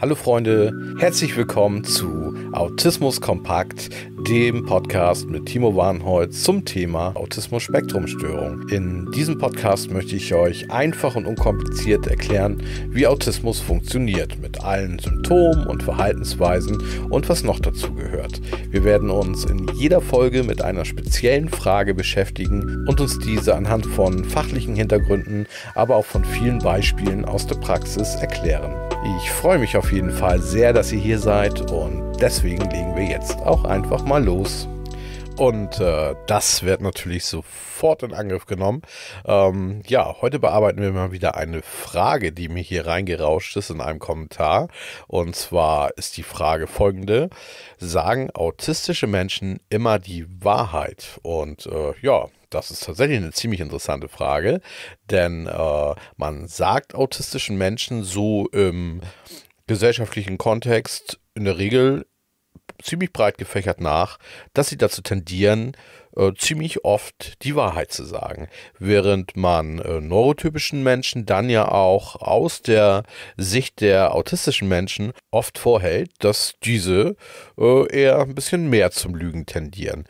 Hallo Freunde, herzlich willkommen zu Autismus Kompakt, dem Podcast mit Timo Warnholz zum Thema Autismus-Spektrumstörung. In diesem Podcast möchte ich euch einfach und unkompliziert erklären, wie Autismus funktioniert, mit allen Symptomen und Verhaltensweisen und was noch dazu gehört. Wir werden uns in jeder Folge mit einer speziellen Frage beschäftigen und uns diese anhand von fachlichen Hintergründen, aber auch von vielen Beispielen aus der Praxis erklären. Ich freue mich auf jeden Fall sehr, dass ihr hier seid und deswegen legen wir jetzt auch einfach mal los. Und äh, das wird natürlich sofort in Angriff genommen. Ähm, ja, heute bearbeiten wir mal wieder eine Frage, die mir hier reingerauscht ist in einem Kommentar. Und zwar ist die Frage folgende. Sagen autistische Menschen immer die Wahrheit? Und äh, ja, das ist tatsächlich eine ziemlich interessante Frage, denn äh, man sagt autistischen Menschen so im gesellschaftlichen Kontext in der Regel ziemlich breit gefächert nach, dass sie dazu tendieren, äh, ziemlich oft die Wahrheit zu sagen. Während man äh, neurotypischen Menschen dann ja auch aus der Sicht der autistischen Menschen oft vorhält, dass diese äh, eher ein bisschen mehr zum Lügen tendieren.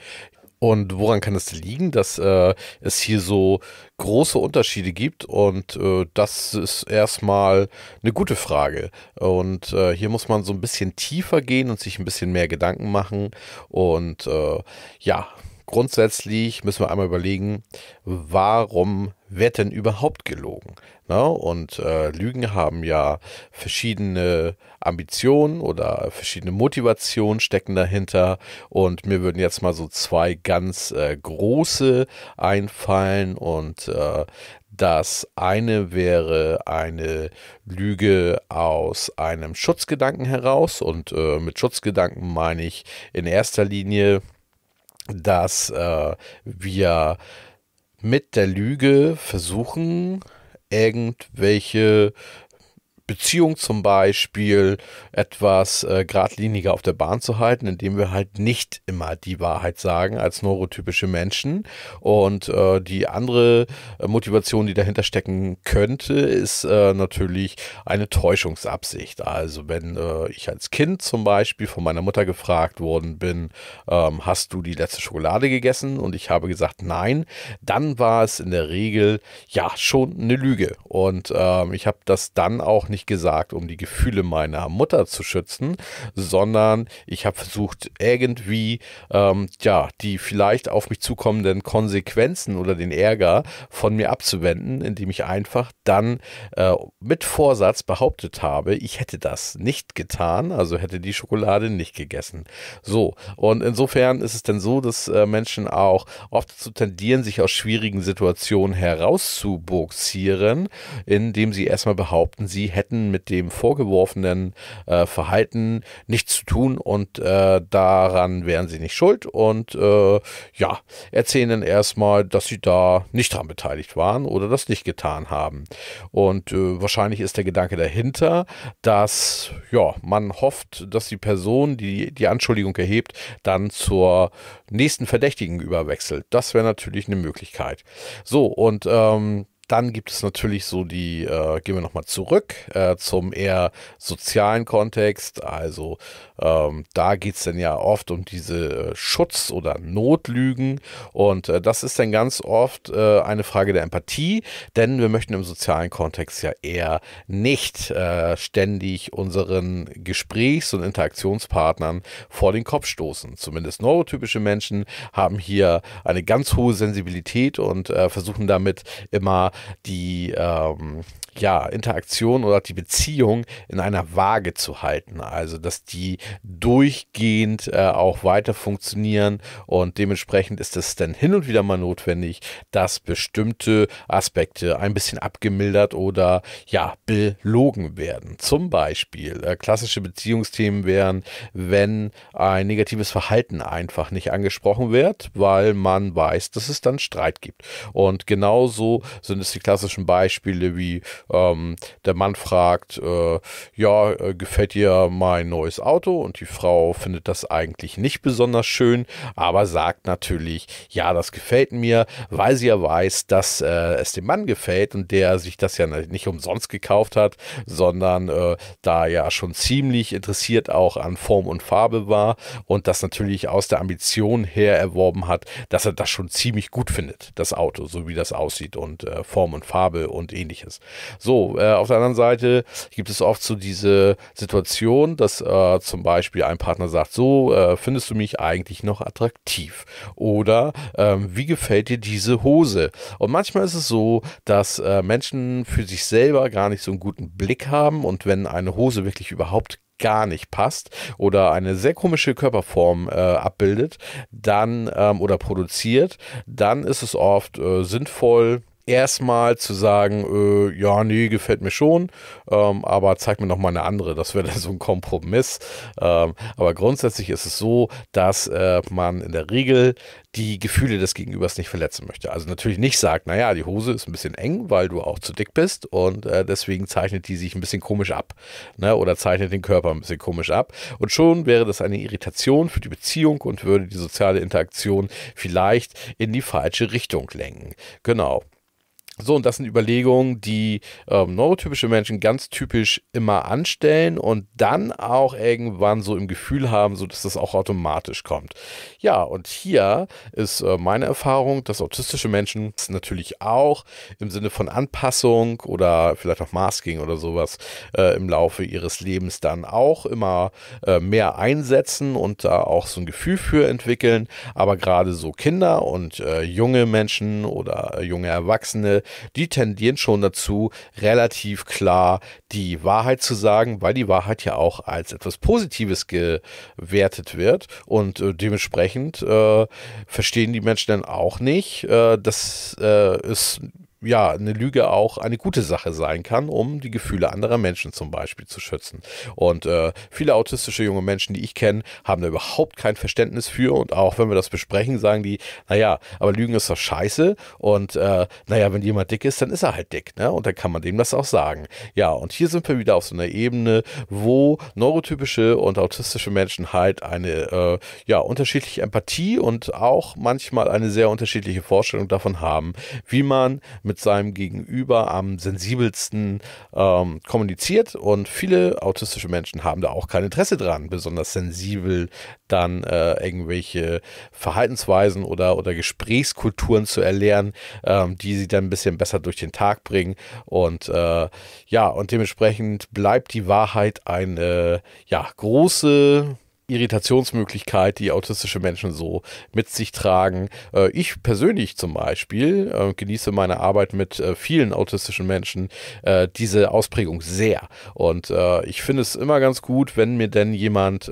Und woran kann es liegen, dass äh, es hier so große Unterschiede gibt? Und äh, das ist erstmal eine gute Frage. Und äh, hier muss man so ein bisschen tiefer gehen und sich ein bisschen mehr Gedanken machen. Und äh, ja, grundsätzlich müssen wir einmal überlegen, warum wird denn überhaupt gelogen? Ne? Und äh, Lügen haben ja verschiedene Ambitionen oder verschiedene Motivationen stecken dahinter. Und mir würden jetzt mal so zwei ganz äh, große einfallen. Und äh, das eine wäre eine Lüge aus einem Schutzgedanken heraus. Und äh, mit Schutzgedanken meine ich in erster Linie, dass äh, wir mit der Lüge versuchen, irgendwelche Beziehung zum Beispiel etwas äh, geradliniger auf der Bahn zu halten, indem wir halt nicht immer die Wahrheit sagen als neurotypische Menschen. Und äh, die andere äh, Motivation, die dahinter stecken könnte, ist äh, natürlich eine Täuschungsabsicht. Also wenn äh, ich als Kind zum Beispiel von meiner Mutter gefragt worden bin, ähm, hast du die letzte Schokolade gegessen? Und ich habe gesagt, nein, dann war es in der Regel ja schon eine Lüge. Und ähm, ich habe das dann auch nicht nicht gesagt, um die Gefühle meiner Mutter zu schützen, sondern ich habe versucht, irgendwie ähm, ja, die vielleicht auf mich zukommenden Konsequenzen oder den Ärger von mir abzuwenden, indem ich einfach dann äh, mit Vorsatz behauptet habe, ich hätte das nicht getan, also hätte die Schokolade nicht gegessen. So, und insofern ist es denn so, dass äh, Menschen auch oft zu tendieren, sich aus schwierigen Situationen herauszubuxieren, indem sie erstmal behaupten, sie hätten hätten mit dem vorgeworfenen äh, Verhalten nichts zu tun und äh, daran wären sie nicht schuld und äh, ja, erzählen dann erstmal, dass sie da nicht dran beteiligt waren oder das nicht getan haben. Und äh, wahrscheinlich ist der Gedanke dahinter, dass ja, man hofft, dass die Person, die die Anschuldigung erhebt, dann zur nächsten Verdächtigen überwechselt. Das wäre natürlich eine Möglichkeit. So, und ähm, dann gibt es natürlich so die, äh, gehen wir nochmal zurück äh, zum eher sozialen Kontext. Also ähm, da geht es dann ja oft um diese äh, Schutz- oder Notlügen. Und äh, das ist dann ganz oft äh, eine Frage der Empathie, denn wir möchten im sozialen Kontext ja eher nicht äh, ständig unseren Gesprächs- und Interaktionspartnern vor den Kopf stoßen. Zumindest neurotypische Menschen haben hier eine ganz hohe Sensibilität und versuchen damit immer die ähm, ja, Interaktion oder die Beziehung in einer Waage zu halten. Also, dass die durchgehend äh, auch weiter funktionieren und dementsprechend ist es dann hin und wieder mal notwendig, dass bestimmte Aspekte ein bisschen abgemildert oder ja, belogen werden. Zum Beispiel äh, klassische Beziehungsthemen wären, wenn ein negatives Verhalten einfach nicht angesprochen wird, weil man weiß, dass es dann Streit gibt. Und genauso sind es es die klassischen Beispiele wie ähm, der Mann fragt, äh, ja, äh, gefällt dir mein neues Auto? Und die Frau findet das eigentlich nicht besonders schön, aber sagt natürlich, ja, das gefällt mir, weil sie ja weiß, dass äh, es dem Mann gefällt und der sich das ja ne, nicht umsonst gekauft hat, sondern äh, da ja schon ziemlich interessiert auch an Form und Farbe war und das natürlich aus der Ambition her erworben hat, dass er das schon ziemlich gut findet, das Auto, so wie das aussieht und äh, Form und Farbe und ähnliches. So, äh, auf der anderen Seite gibt es oft so diese Situation, dass äh, zum Beispiel ein Partner sagt, so äh, findest du mich eigentlich noch attraktiv oder ähm, wie gefällt dir diese Hose? Und manchmal ist es so, dass äh, Menschen für sich selber gar nicht so einen guten Blick haben und wenn eine Hose wirklich überhaupt gar nicht passt oder eine sehr komische Körperform äh, abbildet, dann ähm, oder produziert, dann ist es oft äh, sinnvoll, erstmal zu sagen, äh, ja, nee, gefällt mir schon, ähm, aber zeig mir noch mal eine andere. Das wäre dann so ein Kompromiss. Ähm, aber grundsätzlich ist es so, dass äh, man in der Regel die Gefühle des Gegenübers nicht verletzen möchte. Also natürlich nicht sagt, naja, die Hose ist ein bisschen eng, weil du auch zu dick bist und äh, deswegen zeichnet die sich ein bisschen komisch ab ne? oder zeichnet den Körper ein bisschen komisch ab. Und schon wäre das eine Irritation für die Beziehung und würde die soziale Interaktion vielleicht in die falsche Richtung lenken. Genau. So, und das sind Überlegungen, die ähm, neurotypische Menschen ganz typisch immer anstellen und dann auch irgendwann so im Gefühl haben, so dass das auch automatisch kommt. Ja, und hier ist äh, meine Erfahrung, dass autistische Menschen natürlich auch im Sinne von Anpassung oder vielleicht auch Masking oder sowas äh, im Laufe ihres Lebens dann auch immer äh, mehr einsetzen und da auch so ein Gefühl für entwickeln. Aber gerade so Kinder und äh, junge Menschen oder äh, junge Erwachsene, die tendieren schon dazu, relativ klar die Wahrheit zu sagen, weil die Wahrheit ja auch als etwas Positives gewertet wird. Und äh, dementsprechend äh, verstehen die Menschen dann auch nicht, äh, dass äh, es ja, eine Lüge auch eine gute Sache sein kann, um die Gefühle anderer Menschen zum Beispiel zu schützen. Und äh, viele autistische junge Menschen, die ich kenne, haben da überhaupt kein Verständnis für. Und auch wenn wir das besprechen, sagen die, naja, aber Lügen ist doch scheiße. Und äh, naja, wenn jemand dick ist, dann ist er halt dick. Ne? Und dann kann man dem das auch sagen. Ja, und hier sind wir wieder auf so einer Ebene, wo neurotypische und autistische Menschen halt eine äh, ja, unterschiedliche Empathie und auch manchmal eine sehr unterschiedliche Vorstellung davon haben, wie man mit seinem Gegenüber am sensibelsten ähm, kommuniziert und viele autistische Menschen haben da auch kein Interesse dran, besonders sensibel dann äh, irgendwelche Verhaltensweisen oder, oder Gesprächskulturen zu erlernen, ähm, die sie dann ein bisschen besser durch den Tag bringen und äh, ja, und dementsprechend bleibt die Wahrheit eine ja, große Irritationsmöglichkeit, die autistische Menschen so mit sich tragen. Äh, ich persönlich zum Beispiel äh, genieße meine Arbeit mit äh, vielen autistischen Menschen diese Ausprägung sehr. Und ich finde es immer ganz gut, wenn mir denn jemand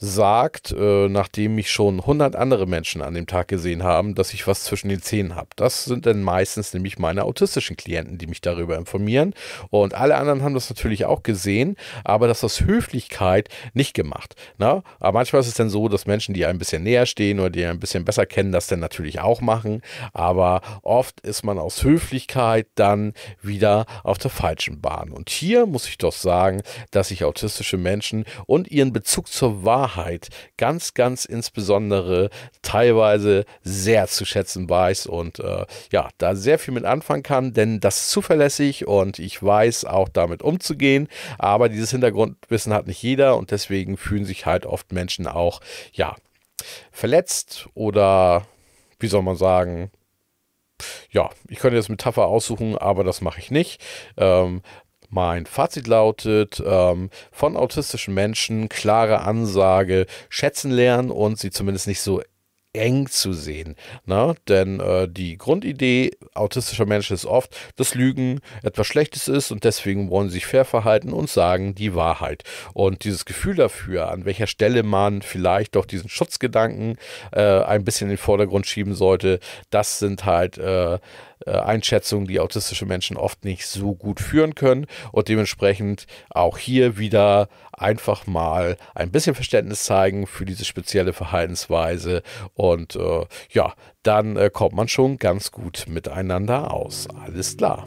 sagt, äh, nachdem mich schon 100 andere Menschen an dem Tag gesehen haben, dass ich was zwischen den Zähnen habe. Das sind dann meistens nämlich meine autistischen Klienten, die mich darüber informieren. Und alle anderen haben das natürlich auch gesehen, aber das aus Höflichkeit nicht gemacht. Na? Ne? Aber manchmal ist es dann so, dass Menschen, die ein bisschen näher stehen oder die ein bisschen besser kennen, das dann natürlich auch machen. Aber oft ist man aus Höflichkeit dann wieder auf der falschen Bahn. Und hier muss ich doch sagen, dass ich autistische Menschen und ihren Bezug zur Wahrheit Wahrheit ganz, ganz insbesondere teilweise sehr zu schätzen weiß und äh, ja, da sehr viel mit anfangen kann, denn das ist zuverlässig und ich weiß auch damit umzugehen, aber dieses Hintergrundwissen hat nicht jeder und deswegen fühlen sich halt oft Menschen auch, ja, verletzt oder wie soll man sagen, ja, ich könnte jetzt Metapher aussuchen, aber das mache ich nicht. Ähm, mein Fazit lautet, ähm, von autistischen Menschen klare Ansage, schätzen lernen und sie zumindest nicht so eng zu sehen. Na, ne? denn äh, die Grundidee autistischer Menschen ist oft, dass Lügen etwas Schlechtes ist und deswegen wollen sie sich fair verhalten und sagen die Wahrheit. Und dieses Gefühl dafür, an welcher Stelle man vielleicht doch diesen Schutzgedanken äh, ein bisschen in den Vordergrund schieben sollte, das sind halt äh, äh, Einschätzungen, die autistische Menschen oft nicht so gut führen können. Und dementsprechend auch hier wieder einfach mal ein bisschen Verständnis zeigen für diese spezielle Verhaltensweise. Und äh, ja, dann äh, kommt man schon ganz gut miteinander aus. Alles klar.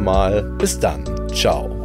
Mal. Bis dann. Ciao.